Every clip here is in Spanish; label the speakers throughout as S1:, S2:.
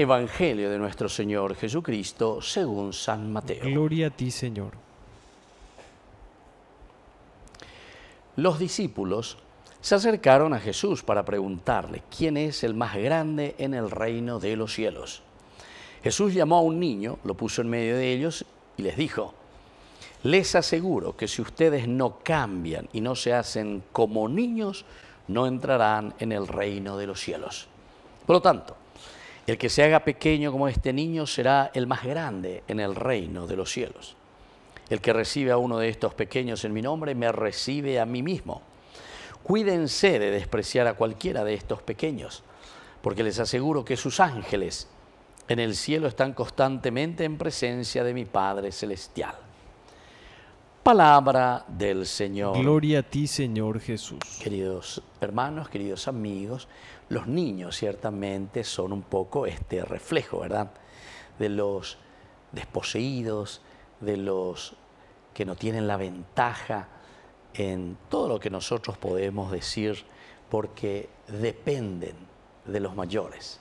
S1: Evangelio de nuestro Señor Jesucristo según San Mateo. Gloria a ti, Señor. Los discípulos se acercaron a Jesús para preguntarle quién es el más grande en el reino de los cielos. Jesús llamó a un niño, lo puso en medio de ellos y les dijo, les aseguro que si ustedes no cambian y no se hacen como niños, no entrarán en el reino de los cielos. Por lo tanto, el que se haga pequeño como este niño será el más grande en el reino de los cielos. El que recibe a uno de estos pequeños en mi nombre, me recibe a mí mismo. Cuídense de despreciar a cualquiera de estos pequeños, porque les aseguro que sus ángeles en el cielo están constantemente en presencia de mi Padre Celestial. Palabra del Señor. Gloria a ti, Señor Jesús. Queridos hermanos, queridos amigos, los niños ciertamente son un poco este reflejo, ¿verdad? De los desposeídos, de los que no tienen la ventaja en todo lo que nosotros podemos decir porque dependen de los mayores.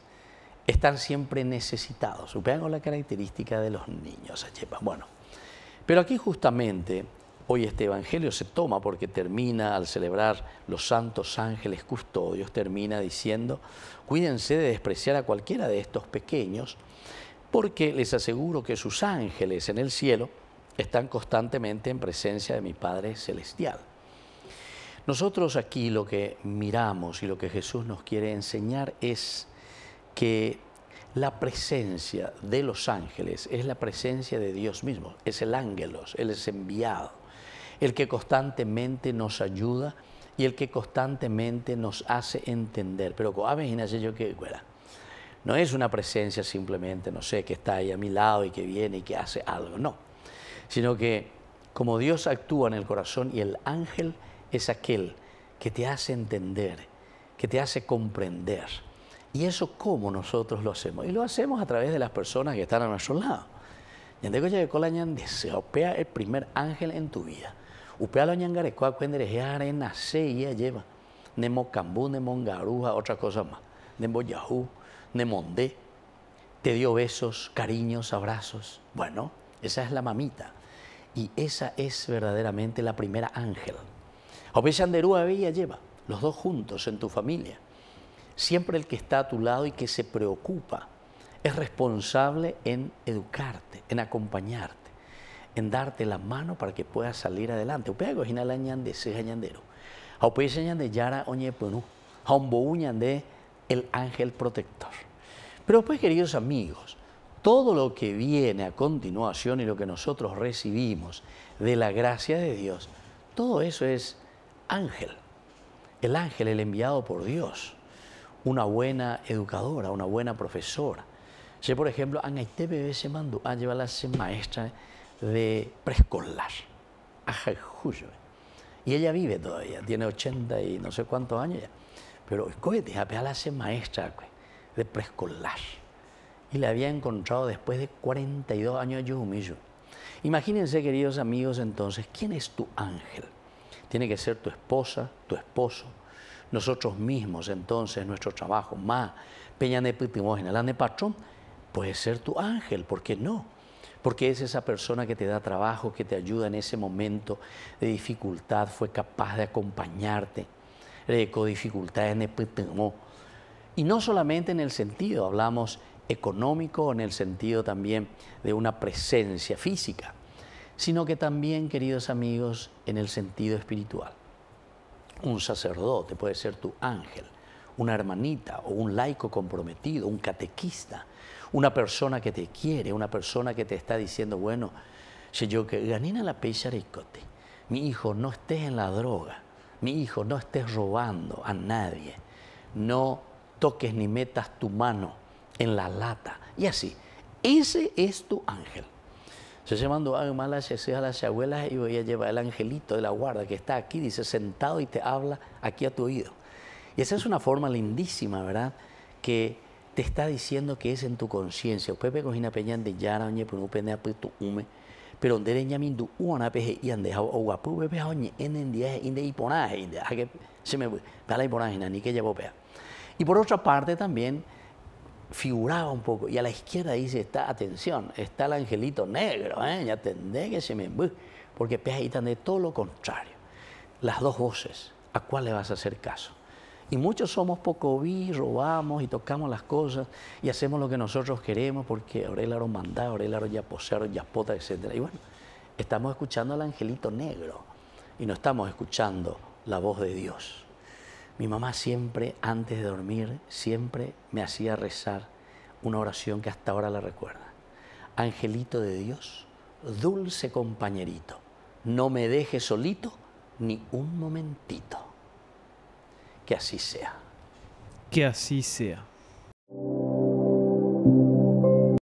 S1: Están siempre necesitados. Vean la característica de los niños. Bueno, pero aquí justamente Hoy este Evangelio se toma porque termina al celebrar los santos ángeles custodios, termina diciendo, cuídense de despreciar a cualquiera de estos pequeños, porque les aseguro que sus ángeles en el cielo están constantemente en presencia de mi Padre Celestial. Nosotros aquí lo que miramos y lo que Jesús nos quiere enseñar es que la presencia de los ángeles es la presencia de Dios mismo, es el ángelos, Él es enviado el que constantemente nos ayuda y el que constantemente nos hace entender. Pero ah, yo que no es una presencia simplemente, no sé, que está ahí a mi lado y que viene y que hace algo, no, sino que como Dios actúa en el corazón y el ángel es aquel que te hace entender, que te hace comprender. ¿Y eso cómo nosotros lo hacemos? Y lo hacemos a través de las personas que están a nuestro lado. Y el primer ángel en tu vida en Arena, ella lleva. Nemo Cambú, Nemo otra cosa más. Nemo Yahú, Te dio besos, cariños, abrazos. Bueno, esa es la mamita. Y esa es verdaderamente la primera ángel. y Bella lleva, los dos juntos en tu familia. Siempre el que está a tu lado y que se preocupa es responsable en educarte, en acompañarte en darte la mano para que puedas salir adelante. ñande el ángel protector. Pero pues, queridos amigos, todo lo que viene a continuación y lo que nosotros recibimos de la gracia de Dios, todo eso es ángel. El ángel, el enviado por Dios. Una buena educadora, una buena profesora. Si por ejemplo, bebé se mandó a llevar maestra de preescolar, Y ella vive todavía, tiene 80 y no sé cuántos años ya. Pero, cohete, a la maestra pues, de preescolar. Y la había encontrado después de 42 años de humillo. Imagínense, queridos amigos, entonces, ¿quién es tu ángel? Tiene que ser tu esposa, tu esposo, nosotros mismos, entonces, nuestro trabajo, más, peña de la de puede ser tu ángel, ¿por qué no? porque es esa persona que te da trabajo, que te ayuda en ese momento de dificultad, fue capaz de acompañarte, con dificultades en Y no solamente en el sentido, hablamos económico, en el sentido también de una presencia física, sino que también, queridos amigos, en el sentido espiritual. Un sacerdote puede ser tu ángel, una hermanita o un laico comprometido, un catequista, una persona que te quiere, una persona que te está diciendo, bueno, si yo que ganina la pecharicote, mi hijo no estés en la droga, mi hijo no estés robando a nadie, no toques ni metas tu mano en la lata, y así. Ese es tu ángel. Se llamando a a las abuelas y voy a llevar el angelito de la guarda que está aquí, dice, sentado y te habla aquí a tu oído. Y esa es una forma lindísima, ¿verdad? Que te está diciendo que es en tu conciencia. Pepe cojina peñan de yara oñe por un pende Pero donde le llamin du peje y han dejado o guapu pepe oñe en en día inde y de que se me da la imponaje ni que llevo pea. Y por otra parte también figuraba un poco. Y a la izquierda dice, está, atención, está el angelito negro, ¿eh? ya tendré que se me... Porque peja y de todo lo contrario. Las dos voces, ¿a cuál le vas a hacer caso? Y muchos somos poco vi, robamos y tocamos las cosas y hacemos lo que nosotros queremos porque Aurelaro mandaba, Aurelaro ya Aurelaro ya pota, etc. Y bueno, estamos escuchando al angelito negro y no estamos escuchando la voz de Dios. Mi mamá siempre, antes de dormir, siempre me hacía rezar una oración que hasta ahora la recuerda. Angelito de Dios, dulce compañerito, no me dejes solito ni un momentito. Que assim seja. Que assim seja.